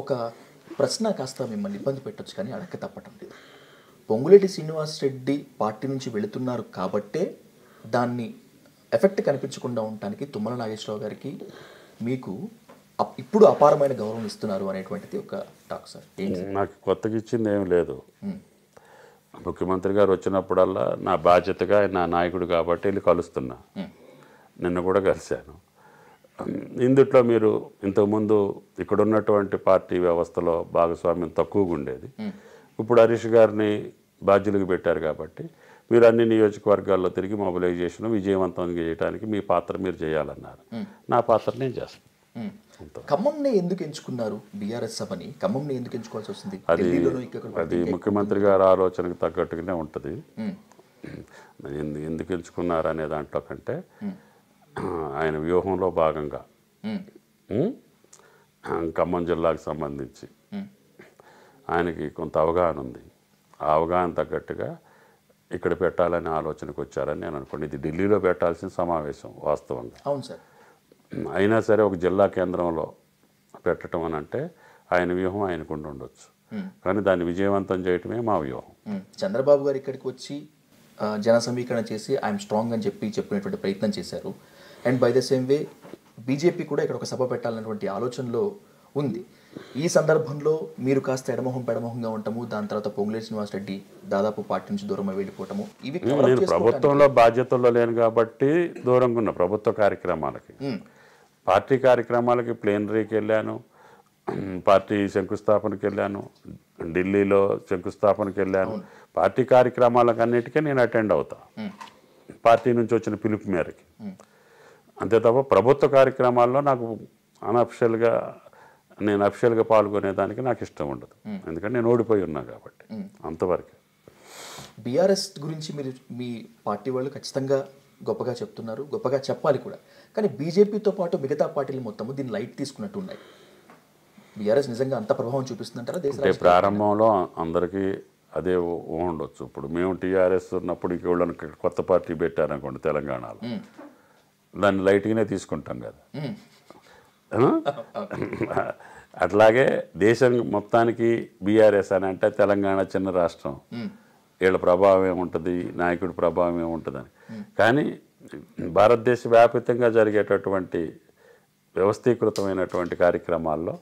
ఒక ప్రశ్న కాస్త మిమ్మల్ని ఇబ్బంది పెట్టచ్చు కానీ అడక్క తప్పటం లేదు పొంగులేటి శ్రీనివాస్ రెడ్డి పార్టీ నుంచి వెళుతున్నారు కాబట్టే దాన్ని ఎఫెక్ట్ కనిపించకుండా ఉండటానికి తుమ్మల నాగేశ్వరరావు గారికి మీకు ఇప్పుడు అపారమైన గౌరవం ఇస్తున్నారు అనేటువంటిది ఒక టాక్ సార్ నాకు కొత్తగా ఇచ్చింది ఏం లేదు ముఖ్యమంత్రి గారు వచ్చినప్పుడల్లా నా బాధ్యతగా నా నాయకుడు కాబట్టి వెళ్ళి కలుస్తున్నా నిన్న కూడా కలిశాను ఇందుట్లో మీరు ఇంతకుముందు ఇక్కడున్నటువంటి పార్టీ వ్యవస్థలో భాగస్వామ్యం తక్కువగా ఉండేది ఇప్పుడు హరీష్ గారిని బాధ్యులకు పెట్టారు కాబట్టి మీరు అన్ని నియోజకవర్గాల్లో తిరిగి మొబిలైజేషన్ విజయవంతం చేయడానికి మీ పాత్ర మీరు చేయాలన్నారు నా పాత్ర నేను చేస్తాను ఖమ్మంని ఎందుకు ఎంచుకున్నారు బీఆర్ఎస్ సభని ఖమ్మంని ఎందుకు ఎంచుకోవాల్సి వస్తుంది అది అది ముఖ్యమంత్రి గారి ఆలోచనకు తగ్గట్టుగానే ఉంటుంది ఎందుకు ఎంచుకున్నారు అనే దాంట్లో కంటే ఆయన వ్యూహంలో భాగంగా ఖమ్మం జిల్లాకు సంబంధించి ఆయనకి కొంత అవగాహన ఉంది ఆ అవగాహన తగ్గట్టుగా ఇక్కడ పెట్టాలని ఆలోచనకు వచ్చారని నేను అనుకోండి ఇది ఢిల్లీలో పెట్టాల్సిన సమావేశం వాస్తవంగా అవును సార్ అయినా సరే ఒక జిల్లా కేంద్రంలో పెట్టడం అని అంటే ఆయన వ్యూహం ఆయనకు ఉండొచ్చు కానీ దాన్ని విజయవంతం చేయటమే మా వ్యూహం చంద్రబాబు గారు ఇక్కడికి వచ్చి జన సమీకరణ చేసి ఐఎమ్ స్ట్రాంగ్ అని చెప్పి చెప్పినటువంటి ప్రయత్నం చేశారు and by the same way BJP కూడా ఇక్కడ ఒక సభ పెట్టాలన్నటువంటి ఆలోచనలో ఉంది ఈ సందర్భంలో మీరు కాస్త ఎడమొహం పెడమొహంగా ఉంటాము దాని తర్వాత పొంగులే శ్రీనివాస్ రెడ్డి దాదాపు పార్టీ నుంచి దూరమై వెళ్ళిపోవటము ఇవి నేను ప్రభుత్వంలో బాధ్యతల్లో లేను కాబట్టి దూరంగా ఉన్న ప్రభుత్వ కార్యక్రమాలకి పార్టీ కార్యక్రమాలకి ప్లేనరీకి వెళ్ళాను పార్టీ శంకుస్థాపనకి వెళ్ళాను ఢిల్లీలో శంకుస్థాపనకి వెళ్ళాను పార్టీ కార్యక్రమాలకు అన్నిటికీ నేను అటెండ్ అవుతా పార్టీ నుంచి వచ్చిన పిలుపు మేరకి అంతే తప్ప ప్రభుత్వ కార్యక్రమాల్లో నాకు అనఫిషియల్గా నేను అఫిషియల్గా పాల్గొనేదానికి నాకు ఇష్టం ఉండదు ఎందుకంటే నేను ఓడిపోయి ఉన్నా కాబట్టి అంతవరకు బీఆర్ఎస్ గురించి మీరు మీ పార్టీ వాళ్ళు ఖచ్చితంగా గొప్పగా చెప్తున్నారు గొప్పగా చెప్పాలి కూడా కానీ బీజేపీతో పాటు మిగతా పార్టీలు మొత్తం దీన్ని లైట్ తీసుకున్నట్టు ఉన్నాయి బీఆర్ఎస్ నిజంగా అంత ప్రభావం చూపిస్తుందంటారా దేశ ప్రారంభంలో అందరికీ అదే ఉండొచ్చు ఇప్పుడు మేము టీఆర్ఎస్ ఉన్నప్పుడు వీళ్ళని కొత్త పార్టీ పెట్టారనుకోండి తెలంగాణలో దాన్ని లైట్గానే తీసుకుంటాం కదా అట్లాగే దేశం మొత్తానికి బీఆర్ఎస్ అని అంటే తెలంగాణ చిన్న రాష్ట్రం వీళ్ళ ప్రభావం ఏముంటుంది నాయకుడి ప్రభావం ఏముంటుందని కానీ భారతదేశ వ్యాపితంగా జరిగేటటువంటి వ్యవస్థీకృతమైనటువంటి కార్యక్రమాల్లో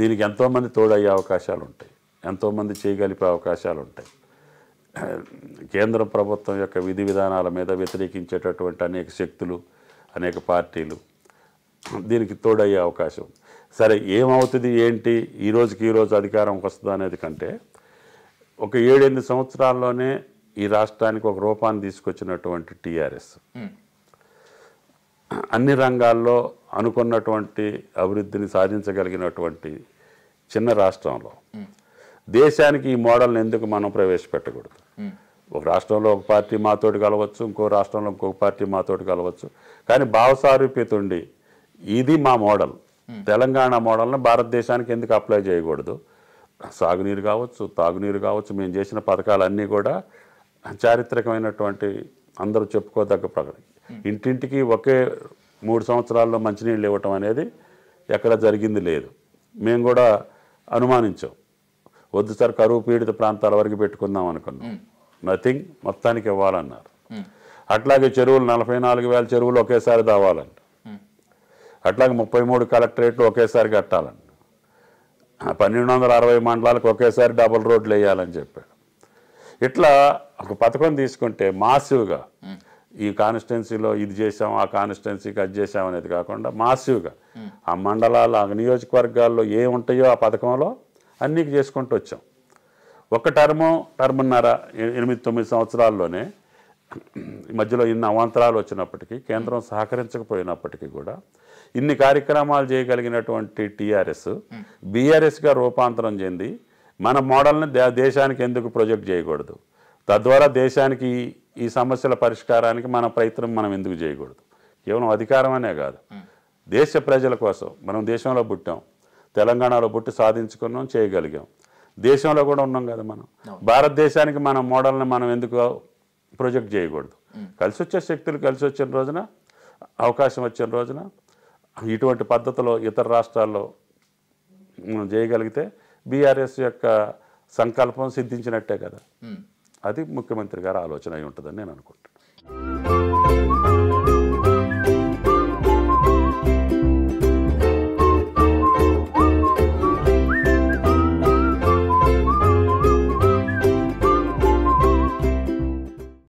దీనికి ఎంతోమంది తోడయ్యే అవకాశాలు ఉంటాయి ఎంతోమంది చేయగలిపే అవకాశాలు ఉంటాయి కేంద్ర ప్రభుత్వం యొక్క విధి విధానాల మీద వ్యతిరేకించేటటువంటి అనేక శక్తులు అనేక పార్టీలు దీనికి తోడయ్యే అవకాశం సరే ఏమవుతుంది ఏంటి ఈ రోజుకి ఈరోజు అధికారం వస్తుంది అనేది కంటే ఒక ఏడెనిమిది సంవత్సరాల్లోనే ఈ రాష్ట్రానికి ఒక రూపాన్ని తీసుకొచ్చినటువంటి టీఆర్ఎస్ అన్ని రంగాల్లో అనుకున్నటువంటి అభివృద్ధిని సాధించగలిగినటువంటి చిన్న రాష్ట్రంలో దేశానికి ఈ మోడల్ని ఎందుకు మనం ప్రవేశపెట్టకూడదు ఒక రాష్ట్రంలో ఒక పార్టీ మాతోటి కలవచ్చు ఇంకో రాష్ట్రంలో ఇంకొక పార్టీ మాతోటి కలవచ్చు కానీ ఉండి ఇది మా మోడల్ hmm. తెలంగాణ మోడల్ని భారతదేశానికి ఎందుకు అప్లై చేయకూడదు సాగునీరు కావచ్చు తాగునీరు కావచ్చు మేము చేసిన పథకాలన్నీ కూడా చారిత్రకమైనటువంటి అందరూ చెప్పుకోదగ్గ ప్రకటన hmm. ఇంటింటికి ఒకే మూడు సంవత్సరాల్లో మంచినీళ్ళు ఇవ్వటం అనేది ఎక్కడ జరిగింది లేదు మేము కూడా అనుమానించాం వద్దు సార్ కరువు పీడిత ప్రాంతాల వరకు పెట్టుకుందాం అనుకున్నాం hmm. నథింగ్ మొత్తానికి ఇవ్వాలన్నారు hmm. అట్లాగే చెరువులు నలభై నాలుగు వేల చెరువులు ఒకేసారి తావాలండి hmm. అట్లాగే ముప్పై మూడు కలెక్టరేట్లు ఒకేసారి కట్టాలంట పన్నెండు వందల అరవై మండలాలకు ఒకేసారి డబుల్ రోడ్లు వేయాలని చెప్పాడు ఇట్లా ఒక పథకం తీసుకుంటే మాసివ్గా hmm. ఈ కాన్స్టిట్యున్సీలో ఇది చేసాం ఆ కాన్స్టిట్యున్సీకి అది చేసాం అనేది కాకుండా మాసివ్గా ఆ మండలాలు ఆ నియోజకవర్గాల్లో ఏముంటాయో ఆ పథకంలో అన్నీ చేసుకుంటూ వచ్చాం ఒక టర్ము టర్మున్నర ఎనిమిది తొమ్మిది సంవత్సరాల్లోనే మధ్యలో ఇన్ని అవాంతరాలు వచ్చినప్పటికీ కేంద్రం సహకరించకపోయినప్పటికీ కూడా ఇన్ని కార్యక్రమాలు చేయగలిగినటువంటి టీఆర్ఎస్ బీఆర్ఎస్గా రూపాంతరం చెంది మన మోడల్ని దేశానికి ఎందుకు ప్రొజెక్ట్ చేయకూడదు తద్వారా దేశానికి ఈ సమస్యల పరిష్కారానికి మన ప్రయత్నం మనం ఎందుకు చేయకూడదు కేవలం అధికారం కాదు దేశ ప్రజల కోసం మనం దేశంలో పుట్టాం తెలంగాణలో పుట్టి సాధించుకున్నాం చేయగలిగాం దేశంలో కూడా ఉన్నాం కదా మనం భారతదేశానికి మన మోడల్ని మనం ఎందుకు ప్రొజెక్ట్ చేయకూడదు కలిసి వచ్చే శక్తులు కలిసి వచ్చిన రోజున అవకాశం వచ్చిన రోజున ఇటువంటి పద్ధతిలో ఇతర రాష్ట్రాల్లో మనం చేయగలిగితే బీఆర్ఎస్ యొక్క సంకల్పం సిద్ధించినట్టే కదా అది ముఖ్యమంత్రి గారు ఆలోచన అయి ఉంటుందని నేను అనుకుంటాను